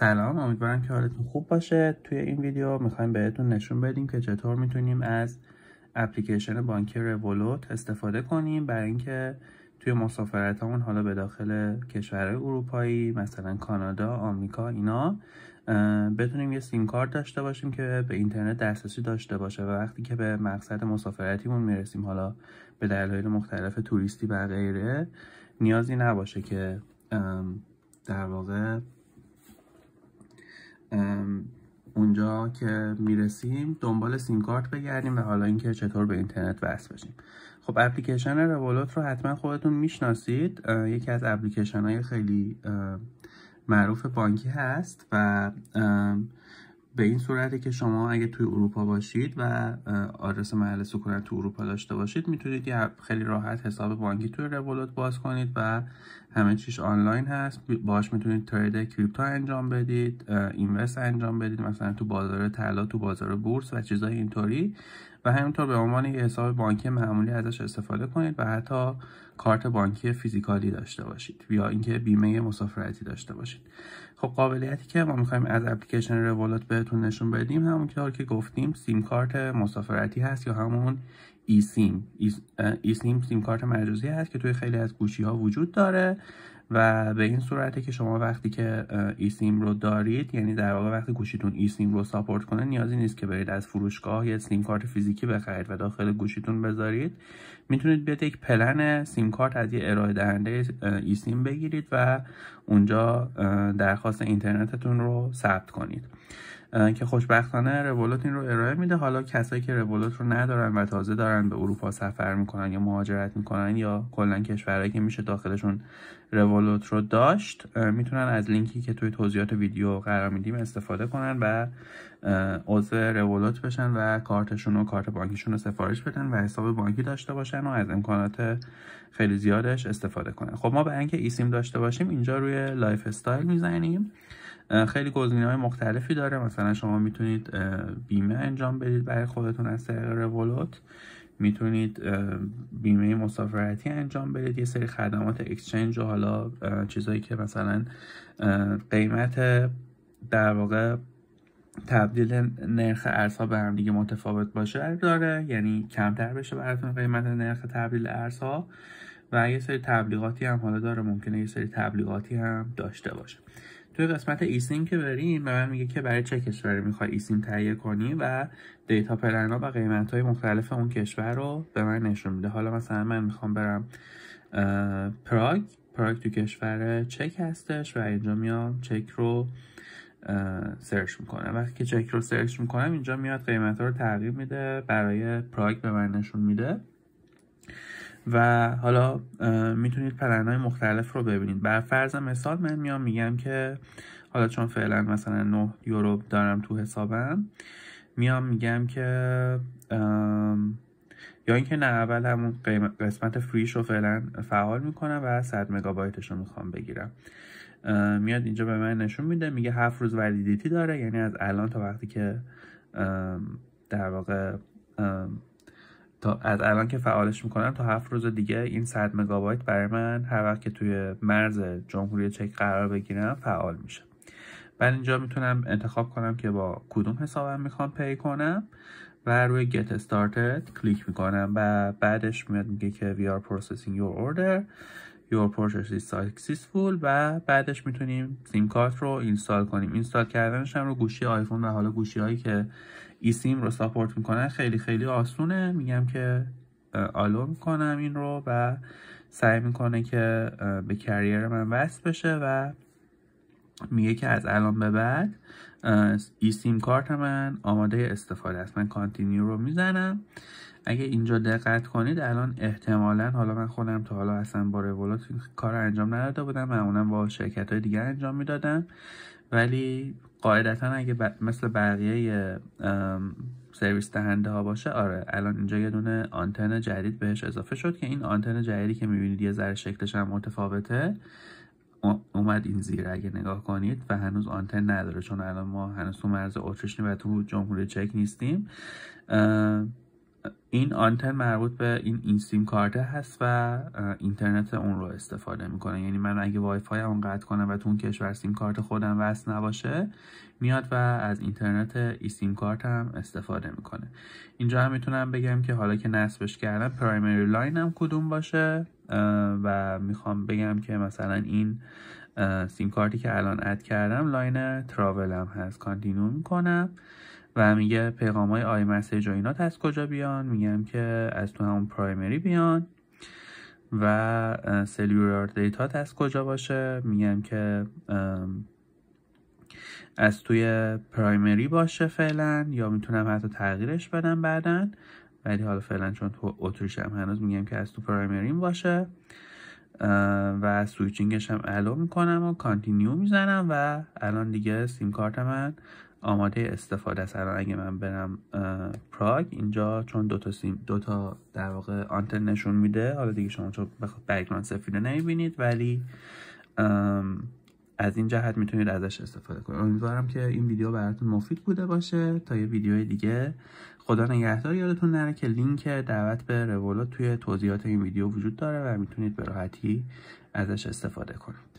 سلام امیدوارم که حالتون خوب باشه توی این ویدیو میخوایم بهتون نشون بدیم که چطور میتونیم از اپلیکیشن بانکی رولوت استفاده کنیم برای اینکه توی مسافرت حالا به داخل کشورهای اروپایی مثلا کانادا آمریکا اینا بتونیم یه سیم کارت داشته باشیم که به اینترنت دسترسی داشته باشه و وقتی که به مقصد مسافرتیمون میرسیم حالا به دلایل مختلف توریستی و غیره نیازی نباشه که در واقع اونجا که میرسیم دنبال سیم کارت بگردیم و حالا اینکه چطور به اینترنت وصل بشیم خب اپلیکیشن رولوت رو حتما خودتون میشناسید یکی از اپلیکیشن های خیلی معروف بانکی هست و به این صورتی که شما اگه توی اروپا باشید و آدرس محل سکونت تو اروپا داشته باشید میتونید یه خیلی راحت حساب بانکی توی رولوت باز کنید و همه چیش آنلاین هست باش میتونید ترید کریپتو انجام بدید اینوست انجام بدید مثلا تو بازار طلا تو بازار بورس و چیزای اینطوری و همینطور به عنوان یه حساب بانکی معمولی ازش استفاده کنید و حتی کارت بانکی فیزیکالی داشته باشید یا اینکه بیمه مسافرتی داشته باشید خب قابلیتی که ما میخوایم از اپلیکیشن رولت بهتون نشون بدیم همون که گفتیم سیم کارت مسافرتی هست یا همون ای سیم ای سیم سیم کارت مجازی هست که توی خیلی از گوشی ها وجود داره و به این صورته که شما وقتی که ایسیم رو دارید یعنی در واقع وقتی گوشیتون ایسیم رو ساپورت کنه نیازی نیست که برید از فروشگاه یه سیم کارت فیزیکی بخرید و داخل گوشیتون بذارید میتونید بیاید یک پلن سیم کارت از یه ارائه دهنده ایسیم بگیرید و اونجا درخواست اینترنتتون رو ثبت کنید که خوشبختانه رولوت این رو ارائه میده حالا کسایی که رولوت رو ندارن و تازه دارن به اروپا سفر میکنن یا مهاجرت میکنن یا کلا کشورهایی که میشه داخلشون رولوت رو داشت میتونن از لینکی که توی توضیحات ویدیو قرار میدیم استفاده کنن و عضو رولوت بشن و کارتشون و کارت بانکیشون رو سفارش بدن و حساب بانکی داشته باشن و از امکانات خیلی زیادش استفاده کنن خب ما به اینکه ایسیم داشته باشیم اینجا روی لایف استایل میزنیم خیلی گزینه های مختلفی داره مثلا شما میتونید بیمه انجام بدید برای خودتون از طریق رولوت میتونید بیمه مسافرتی انجام بدید یه سری خدمات اکسچنج و حالا چیزایی که مثلا قیمت در واقع تبدیل نرخ ارزها به هم دیگه متفاوت باشه داره یعنی کمتر بشه براتون قیمت نرخ تبدیل ارزها و یه سری تبلیغاتی هم حالا داره ممکنه یه سری تبلیغاتی هم داشته باشه توی قسمت ایسیم که بریم به من میگه که برای چه کشوری میخوای ایسیم تهیه کنی و دیتا پلنا و قیمت های مختلف اون کشور رو به من نشون میده حالا مثلا من میخوام برم پراگ پراگ تو کشور چک هستش و اینجا میام چک رو سرچ میکنه وقتی که چک رو سرچ میکنم اینجا میاد قیمت ها رو تغییر میده برای پراگ به من نشون میده و حالا میتونید پلن های مختلف رو ببینید بر فرض مثال من میام میگم که حالا چون فعلا مثلا 9 یورو دارم تو حسابم میام میگم که یا اینکه نه اول همون قسمت فریش رو فعلا فعال میکنم و 100 مگابایتش رو میخوام بگیرم میاد اینجا به من نشون میده میگه هفت روز ولیدیتی داره یعنی از الان تا وقتی که در واقع تا از الان که فعالش میکنم تا هفت روز دیگه این 100 مگابایت برای من هر وقت که توی مرز جمهوری چک قرار بگیرم فعال میشه من اینجا میتونم انتخاب کنم که با کدوم حسابم میخوام پی کنم و روی get started کلیک میکنم و بعدش میاد میگه که we are processing your order your purchase is successful و بعدش میتونیم سیم کارت رو اینستال کنیم اینستال کردنش هم رو گوشی آیفون و حالا گوشی هایی که ایسیم رو ساپورت میکنن خیلی خیلی آسونه میگم که آلو میکنم این رو و سعی میکنه که به کریر من وصل بشه و میگه که از الان به بعد ای سیم کارت من آماده استفاده است من کانتینیو رو میزنم اگه اینجا دقت کنید الان احتمالا حالا من خودم تا حالا اصلا با کار انجام نداده بودم معمولا با شرکت های دیگر انجام میدادم ولی قاعدتا اگه مثل بقیه سرویس دهنده ها باشه آره الان اینجا یه دونه آنتن جدید بهش اضافه شد که این آنتن جدیدی که میبینید یه ذره شکلش هم متفاوته اومد این زیر اگه نگاه کنید و هنوز آنتن نداره چون الان ما هنوز تو مرز اوچشنی و تو جمهوری چک نیستیم این آنتن مربوط به این این سیم کارت هست و اینترنت اون رو استفاده میکنه یعنی من اگه وای فای اون قطع کنم و تو اون کشور سیم کارت خودم وصل نباشه میاد و از اینترنت ای سیم هم استفاده میکنه اینجا هم میتونم بگم که حالا که نصبش کردم پرایمری لاین هم کدوم باشه و میخوام بگم که مثلا این سیم کارتی که الان اد کردم لاین هم هست کانتینیو میکنم و میگه پیغام های آی مسیج و اینات از کجا بیان میگم که از تو همون پرایمری بیان و سلولار دیتا از کجا باشه میگم که از توی پرایمری باشه فعلا یا میتونم حتی تغییرش بدم بعدن ولی حالا فعلا چون تو هم هنوز میگم که از تو پرایمریم باشه و سویچینگش هم الو میکنم و کانتینیو میزنم و الان دیگه سیم کارت من آماده استفاده است الان اگه من برم پراگ اینجا چون دو تا سیم دو تا در واقع آنتن نشون میده حالا دیگه شما چون سفیده سفید نمیبینید ولی از این جهت میتونید ازش استفاده کنید امیدوارم که این ویدیو براتون مفید بوده باشه تا یه ویدیو دیگه خدا نگهدار یادتون نره که لینک دعوت به رولو توی توضیحات این ویدیو وجود داره و میتونید به راحتی ازش استفاده کنید